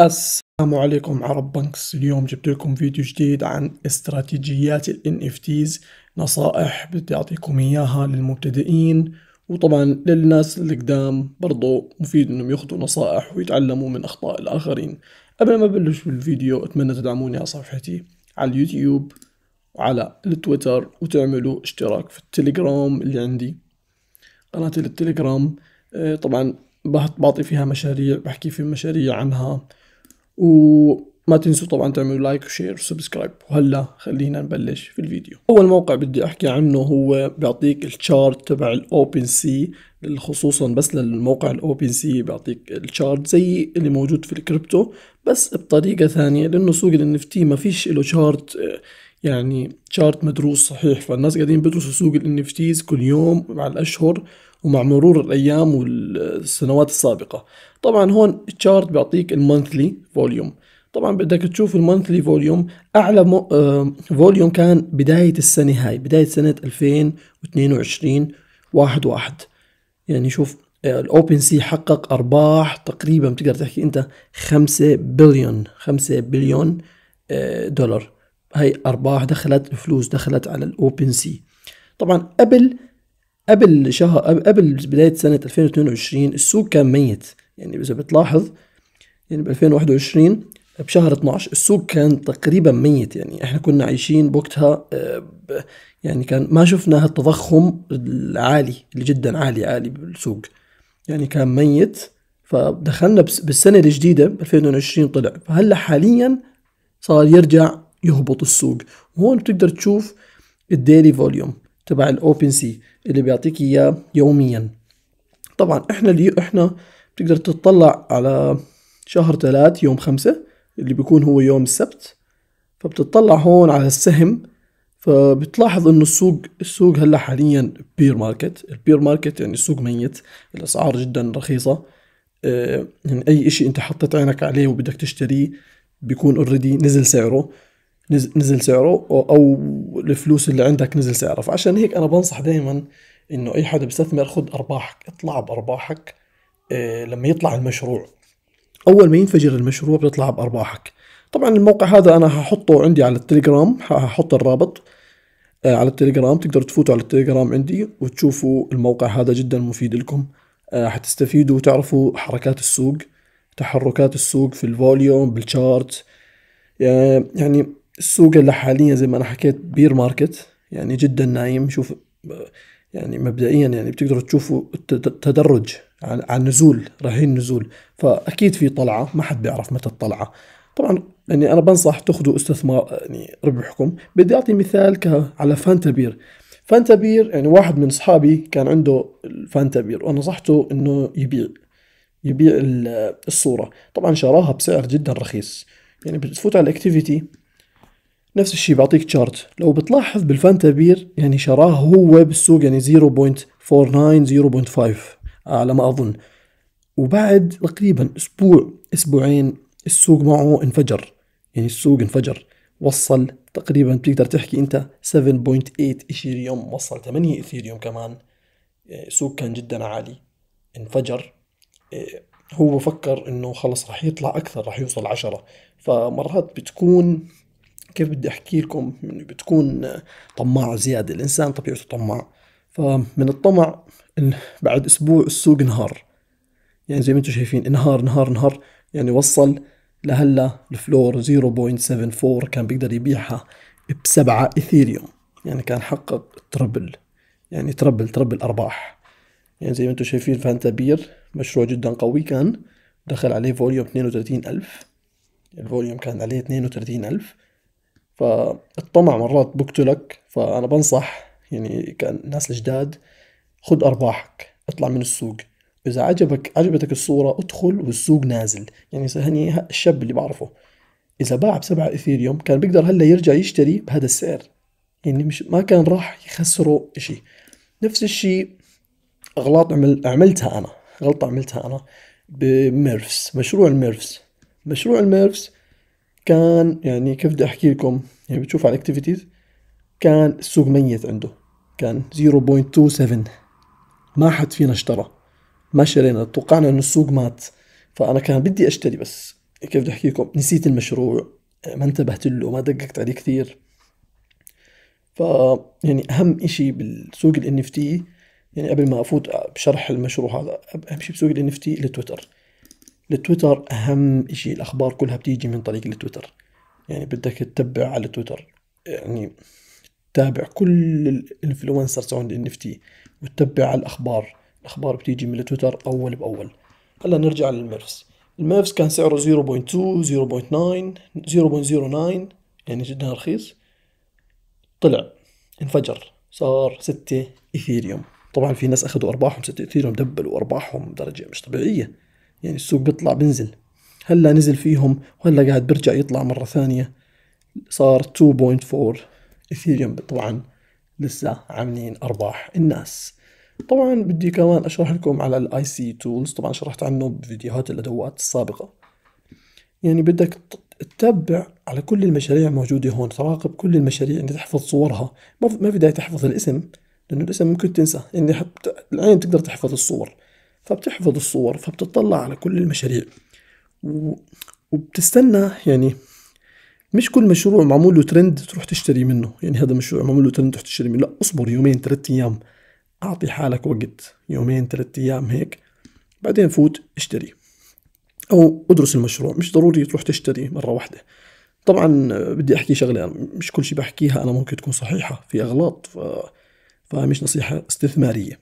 السلام عليكم عرب بنكس اليوم جبت لكم فيديو جديد عن استراتيجيات ال NFTs نصائح بدي أعطيكم إياها للمبتدئين وطبعا للناس القدام برضو مفيد انهم ياخذوا نصائح ويتعلموا من اخطاء الاخرين قبل ما ابلش بالفيديو اتمنى تدعموني على صفحتي على اليوتيوب وعلى التويتر وتعملوا اشتراك في التليجرام اللي عندي قناتي للتليجرام آه، طبعا بعطي فيها مشاريع بحكي في مشاريع عنها وما تنسوا طبعا تعملوا لايك وشير وسبسكرايب وهلا خلينا نبلش في الفيديو اول موقع بدي احكي عنه هو بيعطيك الشارت تبع الاوبن سي خصوصا بس للموقع الاوبن سي بيعطيك الشارت زي اللي موجود في الكريبتو بس بطريقه ثانيه لانه سوق الانفتي ما فيش له شارت يعني شارت مدروس صحيح فالناس قاعدين بيدرسوا سوق ال كل يوم مع الاشهر ومع مرور الايام والسنوات السابقه طبعا هون تشارت بيعطيك المونثلي فوليوم طبعا بدك تشوف المونثلي فوليوم اعلى فوليوم آه، كان بدايه السنه هاي بدايه سنه 2022 واحد واحد يعني شوف آه، الاوبن سي حقق ارباح تقريبا بتقدر تحكي انت 5 بليون 5 بليون آه، دولار هاي ارباح دخلت فلوس دخلت على الاوبن سي طبعا قبل قبل شهر قبل بداية سنة 2022 السوق كان ميت يعني إذا بتلاحظ يعني ب 2021 بشهر 12 السوق كان تقريبا ميت يعني احنا كنا عايشين بوقتها آه، يعني كان ما شفنا هالتضخم العالي اللي جدا عالي عالي بالسوق يعني كان ميت فدخلنا بالسنة الجديدة 2022 طلع فهلا حاليا صار يرجع يهبط السوق وهون بتقدر تشوف الديلي فوليوم تبع الاوبن سي اللي بيعطيك اياه يوميا طبعا احنا اللي احنا بتقدر تطلع على شهر ثلاث يوم خمسة اللي بيكون هو يوم السبت فبتطلع هون على السهم فبتلاحظ انه السوق السوق هلا حاليا بير ماركت البير ماركت يعني السوق ميت الاسعار جدا رخيصه آه، يعني اي اشي انت حطيت عينك عليه وبدك تشتريه بيكون اوريدي نزل سعره نزل سعره او الفلوس اللي عندك نزل سعره فعشان هيك انا بنصح دائما انه اي حدا بيستثمر خذ ارباحك اطلع بارباحك آه، لما يطلع المشروع اول ما ينفجر المشروع بتطلع بارباحك طبعا الموقع هذا انا هحطه عندي على التليجرام هحط الرابط آه، على التليجرام تقدروا تفوتوا على التليجرام عندي وتشوفوا الموقع هذا جدا مفيد لكم آه، حتستفيدوا وتعرفوا حركات السوق تحركات السوق في الفوليوم بالشارت يعني السوق اللي حاليا زي ما انا حكيت بير ماركت يعني جدا نايم شوف يعني مبدئيا يعني بتقدروا تشوفوا التدرج عن نزول رهين نزول فاكيد في طلعه ما حد بيعرف متى الطلعه طبعا يعني انا بنصح تاخذوا استثمار يعني ربحكم بدي اعطي مثال ك على فانتا بير فانتا بير يعني واحد من اصحابي كان عنده الفانتا بير ونصحته انه يبيع يبيع الصوره طبعا شراها بسعر جدا رخيص يعني بتفوت على الاكتيفيتي نفس الشيء بعطيك تشارت لو بتلاحظ بالفانتا بير يعني شراه هو بالسوق يعني 0.49 0.5 آه، على ما اظن وبعد تقريبا اسبوع اسبوعين السوق معه انفجر يعني السوق انفجر وصل تقريبا بتقدر تحكي انت 7.8 ايثيريوم وصل 8 ايثيريوم كمان السوق آه، كان جدا عالي انفجر آه، هو فكر انه خلص راح يطلع اكثر راح يوصل 10 فمرات بتكون كيف بدي احكي لكم بتكون طماع زياده الانسان طبيعته طماع فمن الطمع بعد اسبوع السوق انهار يعني زي ما انتم شايفين انهار انهار انهار يعني وصل لهلا الفلور 0.74 كان بيقدر يبيعها بسبعة ايثيريوم يعني كان حقق تربل يعني تربل تربل ارباح يعني زي ما انتم شايفين فانتا بير مشروع جدا قوي كان دخل عليه فوليوم 32000 الفوليوم كان عليه 32000 فالطمع مرات بقتلك فأنا بنصح يعني الناس الجداد خد أرباحك اطلع من السوق إذا عجبك عجبتك الصورة ادخل والسوق نازل يعني هني الشاب اللي بعرفه إذا باع بسبعة إثيريوم كان بيقدر هلا يرجع يشتري بهذا السعر يعني مش ما كان راح يخسره إشي نفس الشيء أغلاط عمل عملتها أنا غلطة عملتها أنا بميرفس مشروع الميرفس مشروع الميرفس كان يعني كيف بدي احكي لكم يعني بتشوف على الاكتيفيتيز كان السوق ميت عنده كان 0.27 ما حد فينا اشترى ما شرينا توقعنا انه السوق مات فانا كان بدي اشتري بس كيف بدي احكي لكم نسيت المشروع ما انتبهت له ما دققت عليه كثير ف يعني اهم شيء بالسوق الان اف تي يعني قبل ما افوت بشرح المشروع هذا اهم شيء بسوق الان اف تي التويتر التويتر اهم شيء الاخبار كلها بتيجي من طريق التويتر يعني بدك تتبع على تويتر يعني تتابع كل الانفلونسرز عند الان تي وتتبع الاخبار الاخبار بتيجي من التويتر اول باول هلا نرجع للميرفس الميرفس كان سعره 0.2 0.9 0.09 يعني جدا رخيص طلع انفجر صار 6 ايثيريوم طبعا في ناس اخذوا ارباحهم 6 ايثيريوم دبلوا ارباحهم درجه مش طبيعيه يعني السوق بيطلع بنزل هلا نزل فيهم وهلا قاعد برجع يطلع مرة ثانية صار 2.4 اثيريوم طبعا لسه عاملين ارباح الناس طبعا بدي كمان اشرح لكم على الاي سي تولز طبعا شرحت عنه بفيديوهات الادوات السابقة يعني بدك تتبع على كل المشاريع الموجودة هون تراقب كل المشاريع اللي تحفظ صورها ما في داعي تحفظ الاسم لأنه الاسم ممكن تنسى يعني العين تقدر تحفظ الصور فبتحفظ الصور فبتطلع على كل المشاريع و... وبتستنى يعني مش كل مشروع معمول له ترند تروح تشتري منه يعني هذا مشروع معمول له ترند تروح تشتري منه لا اصبر يومين ثلاثة ايام اعطي حالك وقت يومين ثلاثة ايام هيك بعدين فوت اشتري او ادرس المشروع مش ضروري تروح تشتري مره واحده طبعا بدي احكي شغله مش كل شيء بحكيها انا ممكن تكون صحيحه في اغلاط ف... فمش نصيحه استثماريه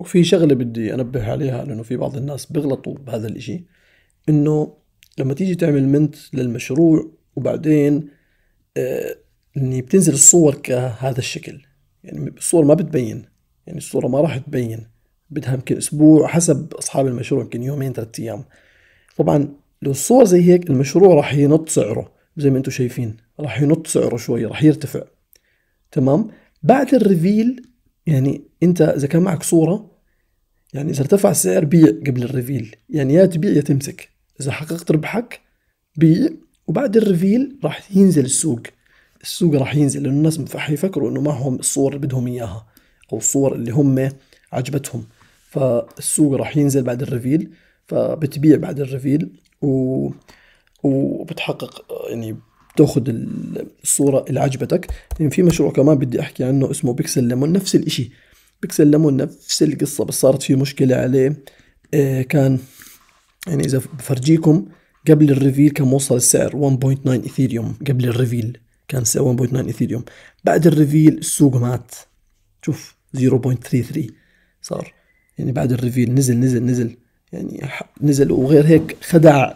وفي شغله بدي انبه عليها لانه في بعض الناس بيغلطوا بهذا الاشي انه لما تيجي تعمل منت للمشروع وبعدين آه اني بتنزل الصور كهذا الشكل يعني الصور ما بتبين يعني الصوره ما راح تبين بدها يمكن اسبوع حسب اصحاب المشروع يمكن يومين ثلاثة ايام طبعا لو الصور زي هيك المشروع راح ينط سعره زي ما انتم شايفين راح ينط سعره شوي راح يرتفع تمام بعد الريفيل يعني انت اذا كان معك صوره يعني إذا ارتفع السعر بيع قبل الريفيل يعني يا تبيع يا تمسك إذا حققت ربحك بيع وبعد الريفيل راح ينزل السوق السوق راح ينزل لانه الناس راح يفكروا إنه معهم الصور اللي بدهم إياها أو الصور اللي هم عجبتهم فالسوق راح ينزل بعد الريفيل فبتبيع بعد الريفيل و... وبتحقق يعني بتاخذ الصورة اللي عجبتك يعني في مشروع كمان بدي أحكي عنه اسمه بيكسل ليمون نفس الإشي ليمون نفس القصة بس صارت في مشكلة عليه آه كان يعني إذا بفرجيكم قبل الريفيل كان موصل السعر 1.9 إثيريوم قبل الريفيل كان سعر 1.9 إثيريوم بعد الريفيل السوق مات شوف 0.33 صار يعني بعد الريفيل نزل نزل نزل يعني نزل وغير هيك خدع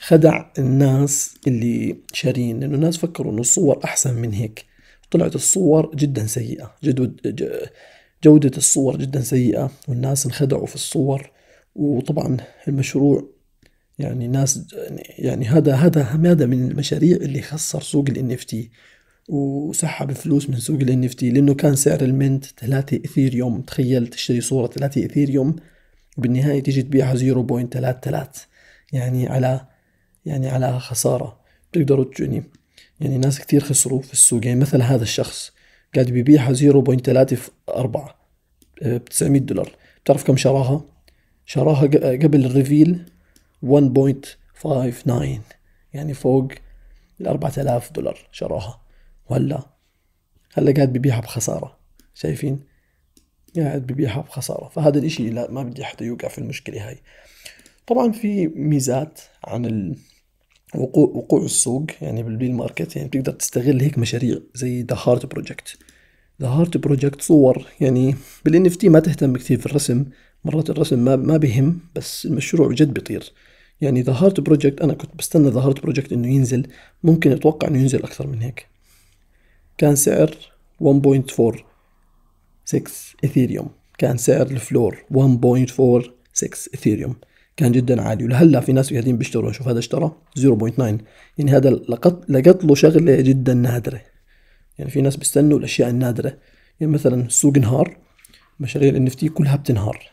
خدع الناس اللي شارين لانه الناس فكروا انه الصور احسن من هيك طلعت الصور جدا سيئه جدود جودة الصور جدا سيئة والناس انخدعوا في الصور وطبعا المشروع يعني ناس يعني, يعني هذا هذا هذا من المشاريع اللي خسر سوق الان اف تي وسحب فلوس من سوق الان اف تي لانه كان سعر المنت 3 اثيريوم تخيل تشتري صورة 3 اثيريوم وبالنهاية تيجي تبيعها 0.33 يعني على يعني على خسارة بتقدروا يعني يعني ناس كثير خسروا في السوق يعني مثل هذا الشخص قاعد بيبيعها 0.34 ب 900 دولار بتعرف كم شراها؟ شراها آه، قبل الريفيل 1.59 يعني فوق ال 4000 دولار شراها وهلا هلا قاعد ببيعها بخسارة شايفين؟ قاعد ببيعها بخسارة فهذا الاشي لا ما بدي حدا يوقع في المشكلة هاي طبعا في ميزات عن ال... وقوع السوق يعني بالبيل ماركت يعني بتقدر تستغل هيك مشاريع زي ذا هارت بروجكت ذا هارت بروجكت صور يعني بالان اف تي ما تهتم كثير في الرسم مرات الرسم ما ما بهم بس المشروع جد بيطير يعني ذا هارت بروجكت انا كنت بستنى ذا هارت بروجكت انه ينزل ممكن اتوقع انه ينزل اكثر من هيك كان سعر 1.46 اثيريوم كان سعر الفلور 1.46 اثيريوم كان جدا عالي ولهلا في ناس قاعدين بيشتروا شوف هذا اشترى 0.9 يعني هذا لقط لقط له شغله جدا نادره يعني في ناس بيستنوا الاشياء النادره يعني مثلا السوق انهار مشاريع الان اف تي كلها بتنهار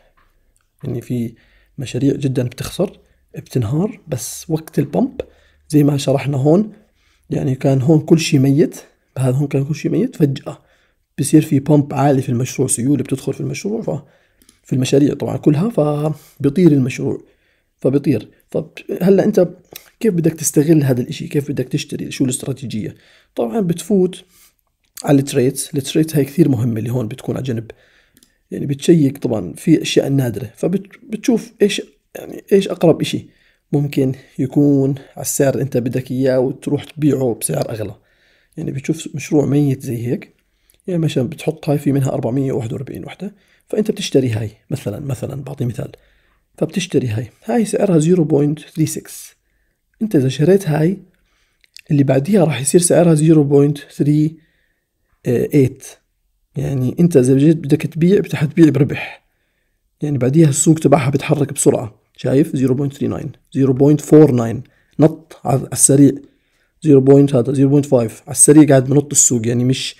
يعني في مشاريع جدا بتخسر بتنهار بس وقت البمب زي ما شرحنا هون يعني كان هون كل شيء ميت بهذا هون كان كل شيء ميت فجأة بصير في بمب عالي في المشروع سيولة بتدخل في المشروع ف في المشاريع طبعا كلها فبيطير المشروع فبيطير طب هلا انت كيف بدك تستغل هذا الاشي كيف بدك تشتري شو الاستراتيجية طبعا بتفوت على التريتس التريت هي كثير مهمه اللي هون بتكون على جنب يعني بتشيك طبعا في اشياء نادره فبتشوف ايش يعني ايش اقرب اشي ممكن يكون على السعر اللي انت بدك اياه وتروح تبيعه بسعر اغلى يعني بتشوف مشروع ميت زي هيك يعني مثلا بتحط هاي في منها 441 وحده فانت بتشتري هاي مثلا مثلا بعطي مثال فبتشتري هاي هاي سعرها 0.36 انت اذا شريت هاي اللي بعديها راح يصير سعرها 0.3 8 آه، يعني انت اذا جيت بدك تبيع بدك تبيع بربح يعني بعديها السوق تبعها بتحرك بسرعه شايف 0.39 0.49 نط على السريع 0. هذا 0.5 على السريع قاعد بنط السوق يعني مش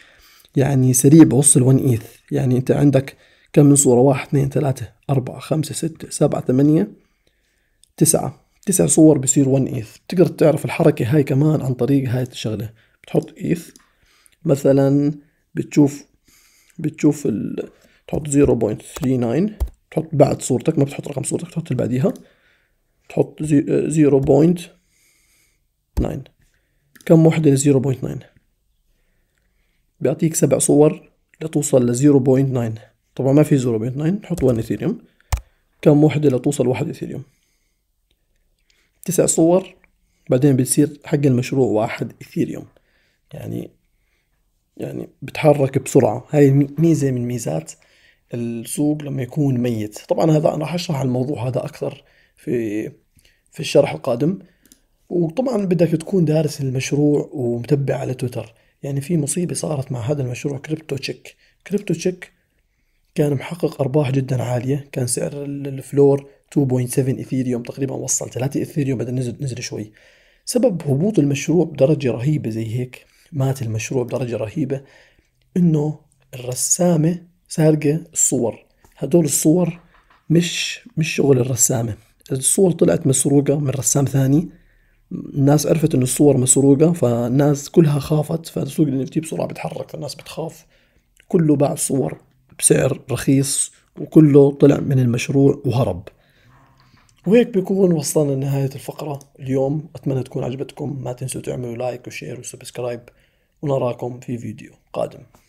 يعني سريع بوصل 1 ايث يعني انت عندك كم من صوره 1 2 3 4 5 6 7 8 9 9 صور بصير 1 ايث بتقدر تعرف الحركه هاي كمان عن طريق هاي الشغله بتحط ايث مثلا بتشوف بتشوف ال... تحط 0.39 تحط بعد صورتك ما بتحط رقم صورتك تحط اللي بعديها تحط 0.9 آه، كم وحدة ل 0.9 بيعطيك سبع صور لتوصل ل 0.9 طبعا ما في 0.9 نحط 1 ايثيريوم كم وحدة لتوصل 1 ايثيريوم تسع صور بعدين بتصير حق المشروع واحد ايثيريوم يعني يعني بتحرك بسرعة هاي ميزة من ميزات السوق لما يكون ميت طبعا هذا أنا راح أشرح الموضوع هذا أكثر في في الشرح القادم وطبعا بدك تكون دارس المشروع ومتبع على تويتر يعني في مصيبة صارت مع هذا المشروع كريبتو تشيك كريبتو تشيك كان محقق أرباح جدا عالية كان سعر الفلور 2.7 إثيريوم تقريبا وصل 3 إثيريوم بدأ نزل نزل شوي سبب هبوط المشروع بدرجة رهيبة زي هيك مات المشروع بدرجة رهيبة إنه الرسامة سارقة الصور هدول الصور مش مش شغل الرسامة الصور طلعت مسروقة من رسام ثاني الناس عرفت إن الصور مسروقة فالناس كلها خافت فسوق النفتي بسرعة بتحرك فالناس بتخاف كله باع صور بسعر رخيص وكله طلع من المشروع وهرب وهيك بيكون وصلنا لنهاية الفقرة اليوم أتمنى تكون عجبتكم ما تنسوا تعملوا لايك وشير وسبسكرايب ونراكم في فيديو قادم